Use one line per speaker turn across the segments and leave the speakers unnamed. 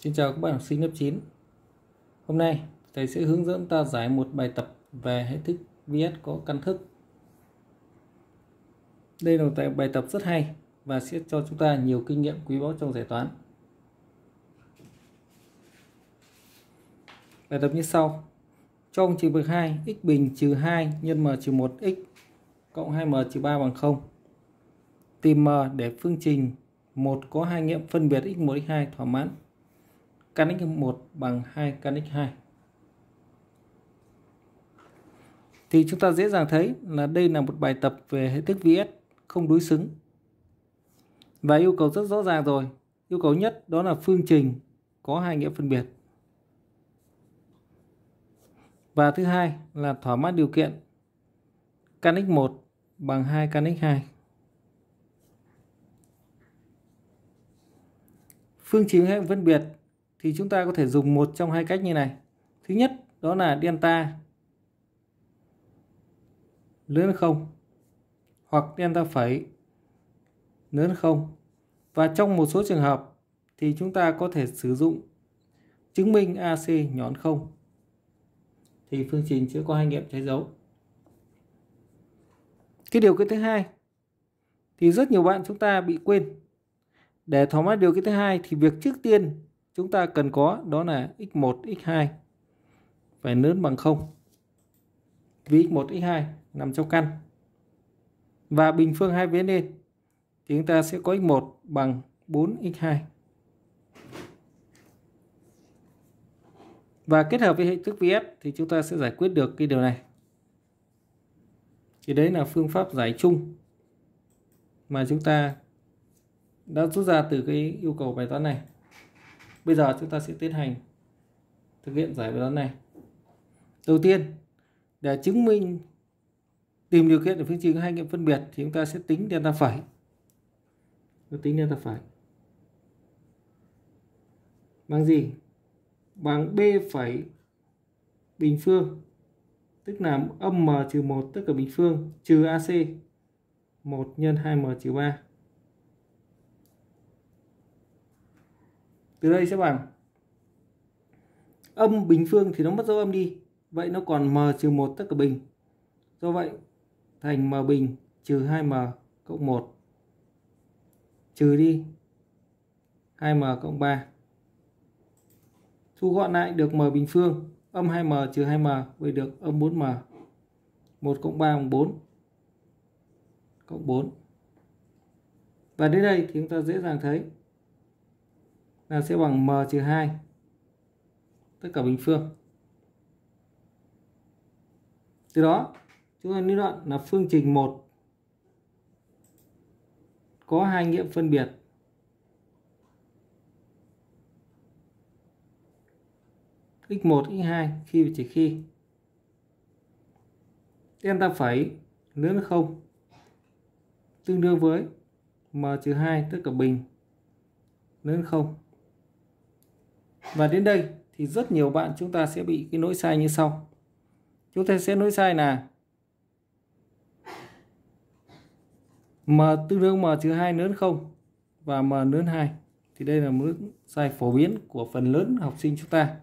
Xin chào các bạn học sinh lớp 9 Hôm nay thầy sẽ hướng dẫn ta giải một bài tập về hệ thức vs có căn thức Đây là một bài tập rất hay và sẽ cho chúng ta nhiều kinh nghiệm quý báu trong giải toán Bài tập như sau Trong trừ bậc 2, x bình trừ 2 nhân m trừ 1 x cộng 2m trừ 3 bằng 0 Tìm m để phương trình một có hai nghiệm phân biệt x1, x2 thỏa mãn căn x1 bằng 2 căn x2. Thì chúng ta dễ dàng thấy là đây là một bài tập về hệ thức VS không đối xứng. Và yêu cầu rất rõ ràng rồi. Yêu cầu nhất đó là phương trình có hai nghĩa phân biệt. Và thứ hai là thỏa mãn điều kiện căn x1 bằng 2 căn x2. Phương trình hệ phân biệt thì chúng ta có thể dùng một trong hai cách như này. Thứ nhất đó là delta lớn hơn không hoặc delta phẩy lớn hơn không Và trong một số trường hợp thì chúng ta có thể sử dụng chứng minh AC nhỏ hơn không Thì phương trình chưa có hai nghiệm trái dấu. Cái điều kiện thứ hai thì rất nhiều bạn chúng ta bị quên. Để thỏa mãn điều kiện thứ hai thì việc trước tiên chúng ta cần có đó là x1, x2 phải lớn bằng 0. Vì x1, x2 nằm trong căn. Và bình phương hai vế lên thì chúng ta sẽ có x1 bằng 4x2. Và kết hợp với hệ thức VS thì chúng ta sẽ giải quyết được cái điều này. Thì đấy là phương pháp giải chung mà chúng ta đã rút ra từ cái yêu cầu bài toán này. Bây giờ chúng ta sẽ tiến hành thực hiện giải bài toán này. Đầu tiên, để chứng minh tìm điều kiện để phương trình có hai nghiệm phân biệt thì chúng ta sẽ tính delta phải. Nó tính delta phải. Bằng gì? Bằng b phẩy bình phương tức là âm m trừ 1 tất cả bình phương trừ AC 1 nhân 2m trừ 3 từ đây sẽ bằng âm bình phương thì nó mất dấu âm đi vậy nó còn m trừ một tất cả bình do vậy thành m bình trừ 2m cộng 1 trừ đi 2m cộng 3 thu gọn lại được m bình phương âm 2m trừ 2m vậy được âm 4m 1 cộng 3 bằng 4 cộng 4 và đến đây thì chúng ta dễ dàng thấy là sẽ bằng m trừ 2 tất cả bình phương. Từ đó chúng ta lý luận là phương trình 1 có hai nghiệm phân biệt. x1, x2 khi và chỉ khi delta phẩy lớn hơn không tương đương với m trừ 2 tất cả bình lớn hơn không và đến đây thì rất nhiều bạn chúng ta sẽ bị cái nỗi sai như sau. Chúng ta sẽ nỗi sai là m tương đương m trừ 2 lớn 0 và m lớn 2. Thì đây là một sai phổ biến của phần lớn học sinh chúng ta.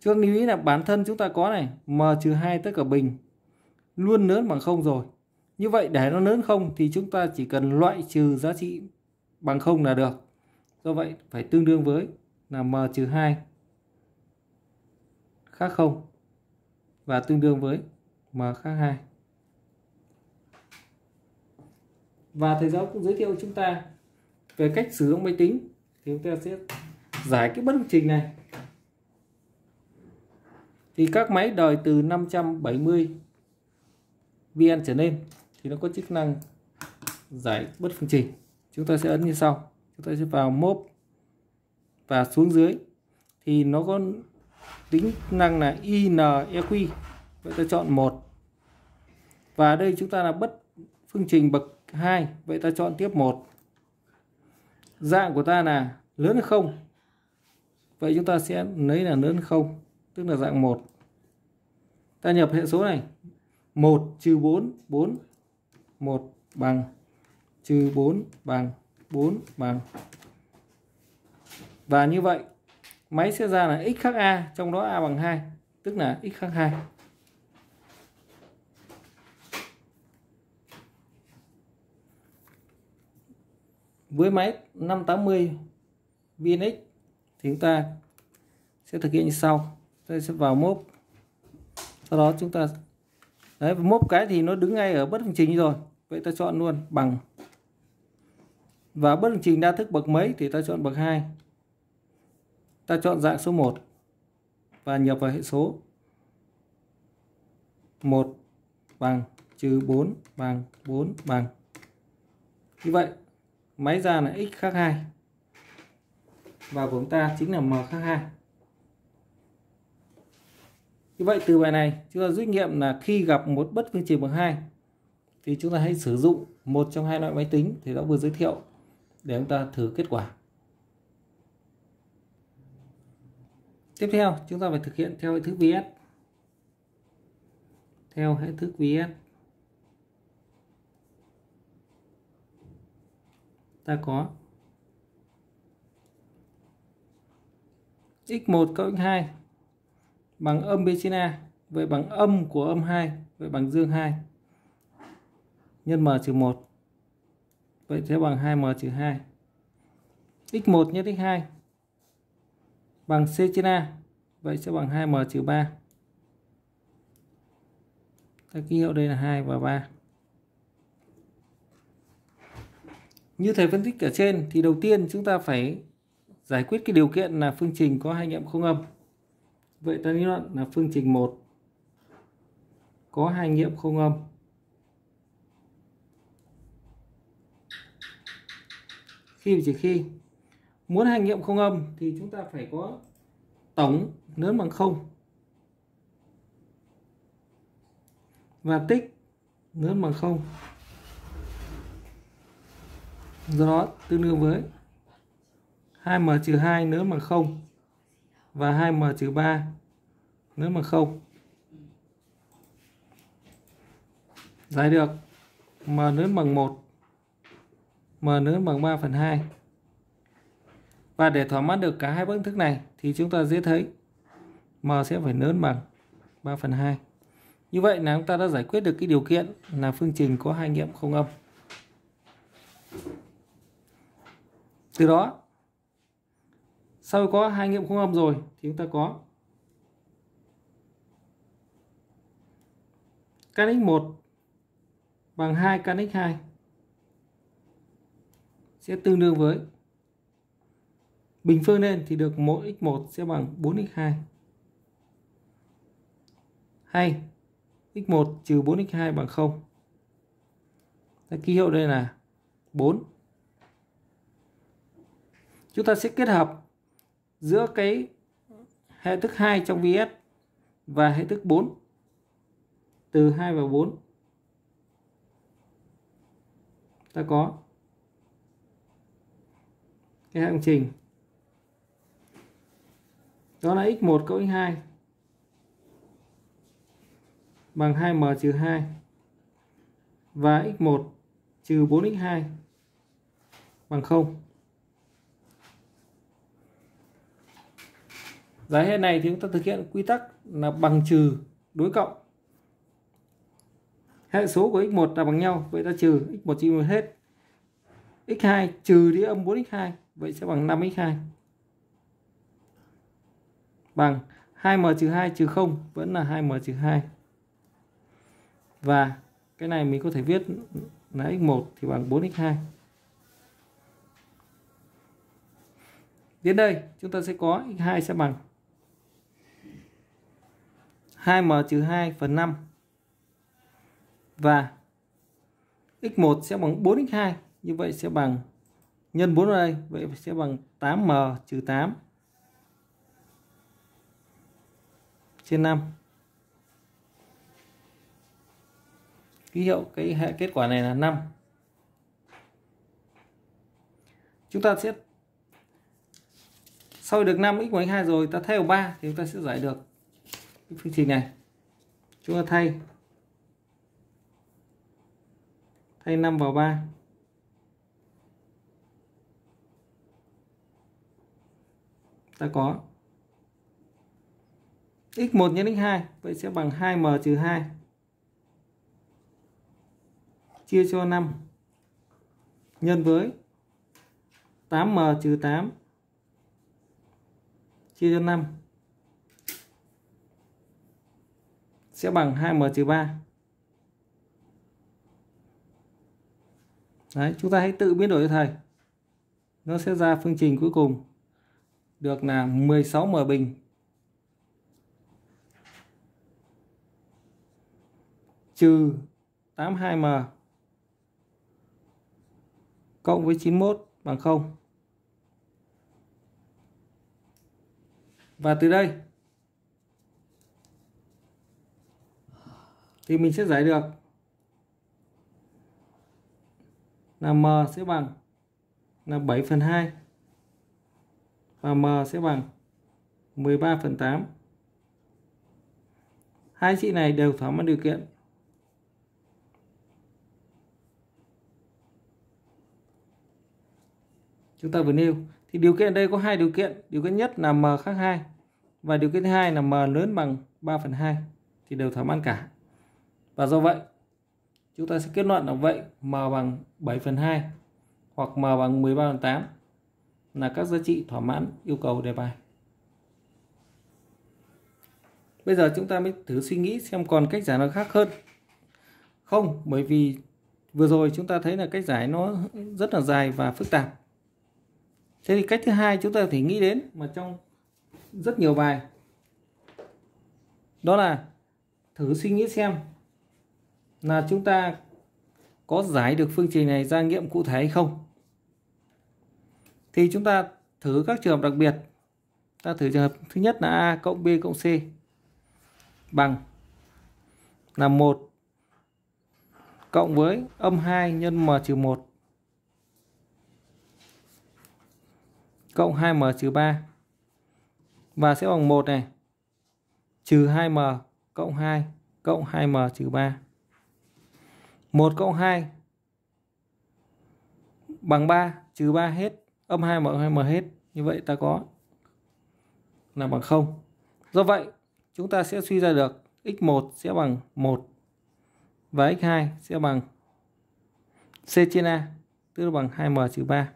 Chúng ta lưu ý là bản thân chúng ta có này, m trừ 2 tất cả bình luôn lớn bằng 0 rồi. Như vậy để nó lớn 0 thì chúng ta chỉ cần loại trừ giá trị bằng 0 là được. Do vậy phải tương đương với là m trừ 2 khác 0 và tương đương với m khác 2. Và thầy giáo cũng giới thiệu chúng ta về cách sử dụng máy tính thì chúng ta sẽ giải cái bất phương trình này. Thì các máy đời từ 570 VN trở lên thì nó có chức năng giải bất phương trình. Chúng ta sẽ ấn như sau. Chúng ta sẽ vào mode và xuống dưới thì nó có tính năng là INEQ vậy ta chọn một và đây chúng ta là bất phương trình bậc 2 vậy ta chọn tiếp một dạng của ta là lớn hơn không vậy chúng ta sẽ lấy là lớn hơn không tức là dạng 1 ta nhập hệ số này 1 trừ 4 4 1 bằng trừ 4 bằng 4 bằng và như vậy máy sẽ ra là x khác a trong đó a bằng 2 tức là x khác 2. Với máy 580 VNX thì chúng ta sẽ thực hiện như sau. Tôi sẽ vào mốp. Sau đó chúng ta đấy mốp cái thì nó đứng ngay ở bất phương trình rồi. Vậy ta chọn luôn bằng và bất phương trình đa thức bậc mấy thì ta chọn bậc 2 ta chọn dạng số 1 và nhập vào hệ số 1 bằng trừ 4 bằng 4 bằng như vậy máy ra là x khác 2 và của chúng ta chính là m khác 2 như vậy từ bài này chúng ta rút nghiệm là khi gặp một bất phương trình bằng 2 thì chúng ta hãy sử dụng một trong hai loại máy tính thì đã vừa giới thiệu để chúng ta thử kết quả tiếp theo chúng ta phải thực hiện theo hệ thức vs theo hệ thức vs ta có x1 cộng x2 bằng âm b trên a vậy bằng âm của âm 2 vậy bằng dương 2 nhân m trừ 1 vậy sẽ bằng 2m trừ 2 x1 nhân x2 bằng C trên A. Vậy sẽ bằng 2M trừ 3. Ta ký hiệu đây là 2 và 3. Như thầy phân tích ở trên thì đầu tiên chúng ta phải giải quyết cái điều kiện là phương trình có hai nghiệm không âm. Vậy ta lý luận là phương trình 1 có hai nghiệm không âm. Khi và chỉ khi muốn hành nghiệm không âm thì chúng ta phải có tổng lớn bằng không và tích lớn bằng không do đó tương đương với 2m trừ 2 lớn bằng 0 và 2m trừ 3 lớn bằng 0 giải được m lớn bằng 1 m lớn bằng 3 phần 2 và để thỏa mãn được cả hai bước thức này thì chúng ta dễ thấy M sẽ phải lớn bằng 3 phần 2. Như vậy là chúng ta đã giải quyết được cái điều kiện là phương trình có hai nghiệm không âm. Từ đó, sau có hai nghiệm không âm rồi thì chúng ta có căn x1 bằng 2 căn x2 sẽ tương đương với bình phương lên thì được 1x1 sẽ bằng 4x2. Hay x1 trừ 4x2 bằng 0. Cái ký hiệu đây là 4. Chúng ta sẽ kết hợp giữa cái hệ thức 2 trong VS và hệ thức 4 từ 2 và 4 ta có cái hạng trình đó là x1 cộng x2 bằng 2m trừ 2 và x1 trừ 4x2 bằng 0. Giải hệ này thì chúng ta thực hiện quy tắc là bằng trừ đối cộng. Hệ số của x1 là bằng nhau, vậy ta trừ x1 trừ 1 hết. x2 trừ đi âm 4x2, vậy sẽ bằng 5x2 bằng 2m 2 0 vẫn là 2m 2. Và cái này mình có thể viết là x1 thì bằng 4x2. Đến đây chúng ta sẽ có x2 sẽ bằng 2m 2 phần 5 và x1 sẽ bằng 4x2 như vậy sẽ bằng nhân 4 ở đây vậy sẽ bằng 8m 8 trên 5 ký hiệu cái hệ kết quả này là 5 chúng ta sẽ sau được 5 x của 2 rồi ta thay vào 3 thì chúng ta sẽ giải được phương trình này chúng ta thay thay 5 vào 3 ta có x1 nhân x2 vậy sẽ bằng 2m trừ 2 chia cho 5 nhân với 8m trừ 8 chia cho 5 sẽ bằng 2m trừ 3 Đấy, chúng ta hãy tự biến đổi cho thầy nó sẽ ra phương trình cuối cùng được là 16m bình trừ 82m cộng với 91 bằng 0. Và từ đây thì mình sẽ giải được là m sẽ bằng là 7 phần 2 và m sẽ bằng 13 phần 8. Hai chị này đều thỏa mãn điều kiện chúng ta vừa nêu thì điều kiện ở đây có hai điều kiện điều kiện nhất là m khác 2 và điều kiện thứ hai là m lớn bằng 3 phần 2 thì đều thỏa mãn cả và do vậy chúng ta sẽ kết luận là vậy m bằng 7 phần 2 hoặc m bằng 13 phần 8 là các giá trị thỏa mãn yêu cầu đề bài Bây giờ chúng ta mới thử suy nghĩ xem còn cách giải nào khác hơn không bởi vì vừa rồi chúng ta thấy là cách giải nó rất là dài và phức tạp thế thì cách thứ hai chúng ta có thể nghĩ đến mà trong rất nhiều bài đó là thử suy nghĩ xem là chúng ta có giải được phương trình này ra nghiệm cụ thể hay không thì chúng ta thử các trường hợp đặc biệt ta thử trường hợp thứ nhất là a cộng b cộng c bằng là 1 cộng với âm 2 nhân m trừ 1 cộng 2m trừ 3 và sẽ bằng 1 này trừ 2m cộng 2 cộng 2m trừ 3 1 cộng 2 bằng 3 trừ 3 hết âm 2m 2m hết như vậy ta có là bằng 0 do vậy chúng ta sẽ suy ra được x1 sẽ bằng 1 và x2 sẽ bằng C trên A tức là bằng 2m trừ 3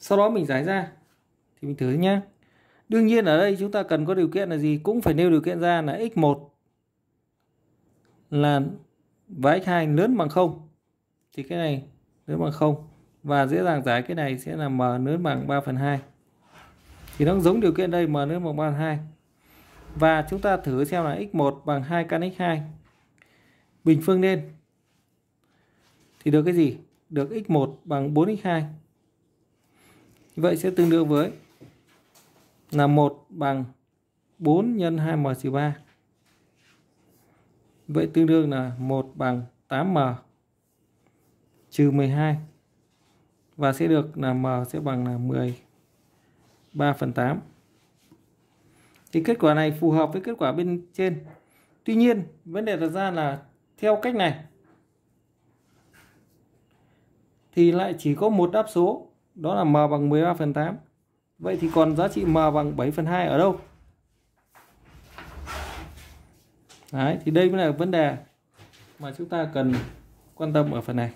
sau đó mình giải ra thì mình thử nhé đương nhiên ở đây chúng ta cần có điều kiện là gì cũng phải nêu điều kiện ra là x1 là và x2 lớn bằng 0 thì cái này lớn bằng 0 và dễ dàng giải cái này sẽ là m lớn bằng 3 phần 2 thì nó giống điều kiện đây m lớn bằng 3 phần 2 và chúng ta thử xem là x1 bằng 2 căn x2 bình phương lên thì được cái gì được x1 bằng 4x2 Vậy sẽ tương đương với là 1 bằng 4 nhân 2m trừ 3. Vậy tương đương là 1 bằng 8m trừ 12. Và sẽ được là m sẽ bằng là 13 phần 8. Thì kết quả này phù hợp với kết quả bên trên. Tuy nhiên, vấn đề đặt ra là theo cách này thì lại chỉ có một đáp số đó là m bằng 13 phần 8 vậy thì còn giá trị m bằng 7 phần 2 ở đâu Đấy, thì đây mới là vấn đề mà chúng ta cần quan tâm ở phần này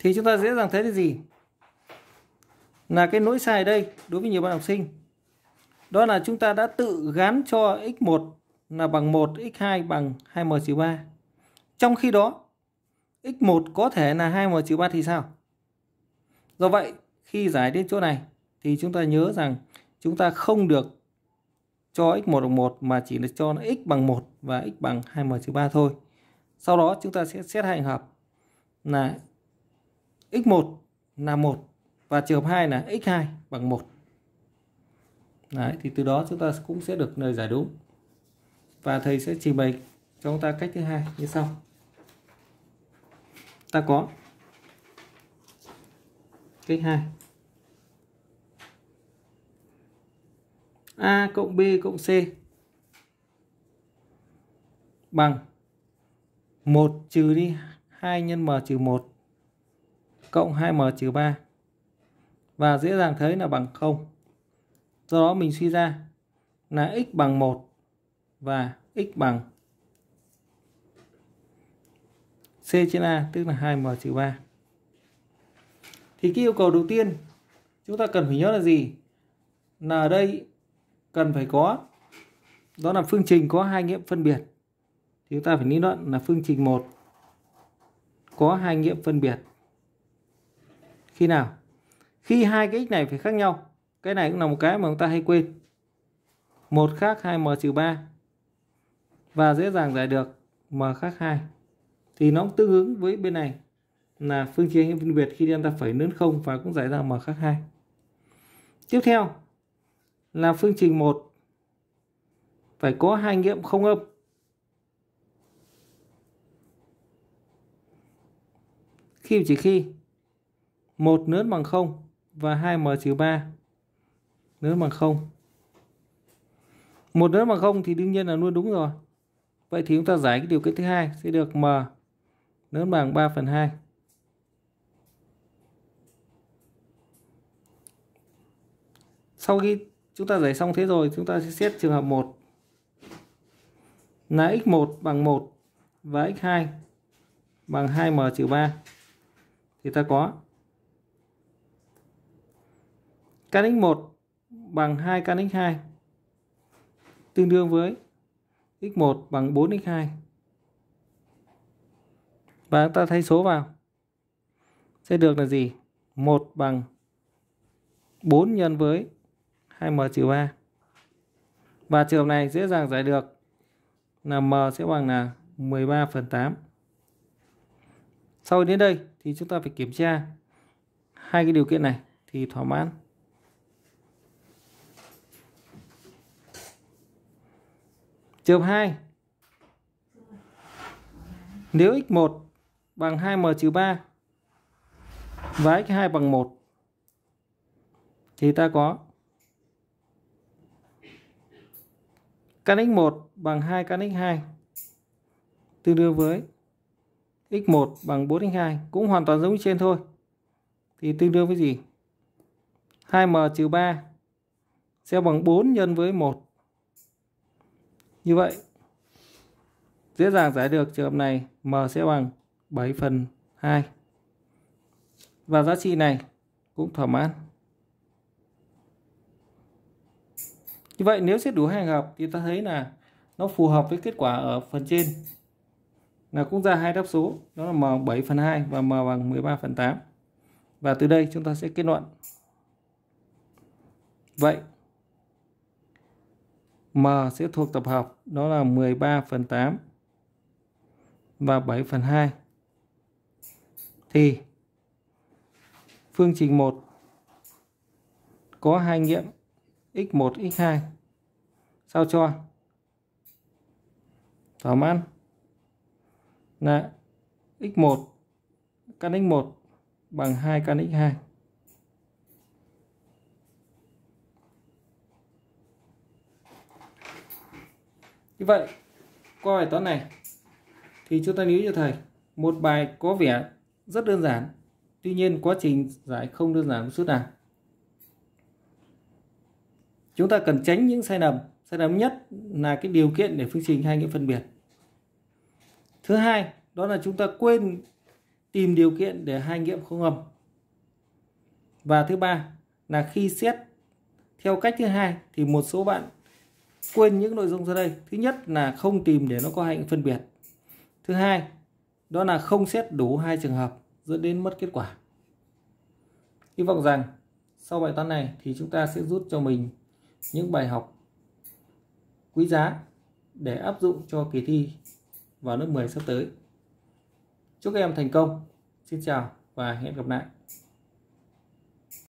thì chúng ta dễ dàng thấy cái gì là cái nỗi sai đây đối với nhiều bạn học sinh đó là chúng ta đã tự gán cho x1 là bằng 1, x2 bằng 2m-3. Trong khi đó, x1 có thể là 2m-3 thì sao? Do vậy, khi giải đến chỗ này thì chúng ta nhớ rằng chúng ta không được cho x1 bằng 1 mà chỉ là cho x bằng 1 và x bằng 2m-3 thôi. Sau đó chúng ta sẽ xét hạnh hợp là x1 là 1 và trường hợp 2 là x2 bằng 1. Đấy, thì từ đó chúng ta cũng sẽ được lời giải đúng và thầy sẽ trình bày cho chúng ta cách thứ hai như sau ta có cách hai a cộng b cộng c bằng 1 trừ đi 2 nhân m trừ 1 cộng 2m trừ 3 và dễ dàng thấy là bằng 0 do đó mình suy ra là x bằng 1 và x bằng C trên A tức là 2m trừ 3. Thì cái yêu cầu đầu tiên chúng ta cần phải nhớ là gì? Là ở đây cần phải có đó là phương trình có hai nghiệm phân biệt. Thì chúng ta phải lý luận là phương trình 1 có hai nghiệm phân biệt. Khi nào? Khi hai cái x này phải khác nhau. Cái này cũng là một cái mà chúng ta hay quên. Một khác 2m trừ 3 và dễ dàng giải được m khác hai thì nó cũng tương ứng với bên này là phương trình phân biệt khi delta phẩy lớn không và cũng giải ra m khác hai tiếp theo là phương trình một phải có hai nghiệm không âm khi chỉ khi một lớn bằng không và 2m trừ 3 lớn bằng 0. 1 lớn bằng 0 thì đương nhiên là luôn đúng rồi. Vậy thì chúng ta giải cái điều kiện thứ hai sẽ được m lớn bằng 3 phần 2. Sau khi chúng ta giải xong thế rồi, chúng ta sẽ xét trường hợp 1 là x1 bằng 1 và x2 bằng 2m trừ 3 thì ta có căn x1 bằng 2 căn x2 tương đương với x1 bằng 4x2 và chúng ta thay số vào sẽ được là gì 1 bằng 4 nhân với 2m trừ 3 và trường này dễ dàng giải được là m sẽ bằng là 13 phần 8 sau đến đây thì chúng ta phải kiểm tra hai cái điều kiện này thì thỏa mãn Trường hợp 2 Nếu x1 bằng 2m 3 và x2 bằng 1 thì ta có căn x1 bằng 2 căn x2 tương đương với x1 bằng 4x2 cũng hoàn toàn giống như trên thôi. Thì tương đương với gì? 2m 3 sẽ bằng 4 nhân với 1 như vậy, dễ dàng giải được trường hợp này M sẽ bằng 7 phần 2. Và giá trị này cũng thỏa mãn. Như vậy nếu xét đủ hai hàng hợp thì ta thấy là nó phù hợp với kết quả ở phần trên là cũng ra hai đáp số đó là m 7 phần 2 và m bằng 13 phần 8 và từ đây chúng ta sẽ kết luận vậy M sẽ thuộc tập hợp đó là 13 phần 8 và 7 phần 2. Thì phương trình 1 có hai nghiệm x1, x2 sao cho thỏa mãn là x1 căn x1 bằng 2 căn x2 như vậy qua bài toán này thì chúng ta lưu cho thầy một bài có vẻ rất đơn giản tuy nhiên quá trình giải không đơn giản một chút nào chúng ta cần tránh những sai lầm sai lầm nhất là cái điều kiện để phương trình hai nghĩa phân biệt thứ hai đó là chúng ta quên tìm điều kiện để hai nghiệm không âm và thứ ba là khi xét theo cách thứ hai thì một số bạn quên những nội dung sau đây thứ nhất là không tìm để nó có hạnh phân biệt thứ hai đó là không xét đủ hai trường hợp dẫn đến mất kết quả hy vọng rằng sau bài toán này thì chúng ta sẽ rút cho mình những bài học quý giá để áp dụng cho kỳ thi vào lớp 10 sắp tới. Chúc các em thành công. Xin chào và hẹn gặp lại.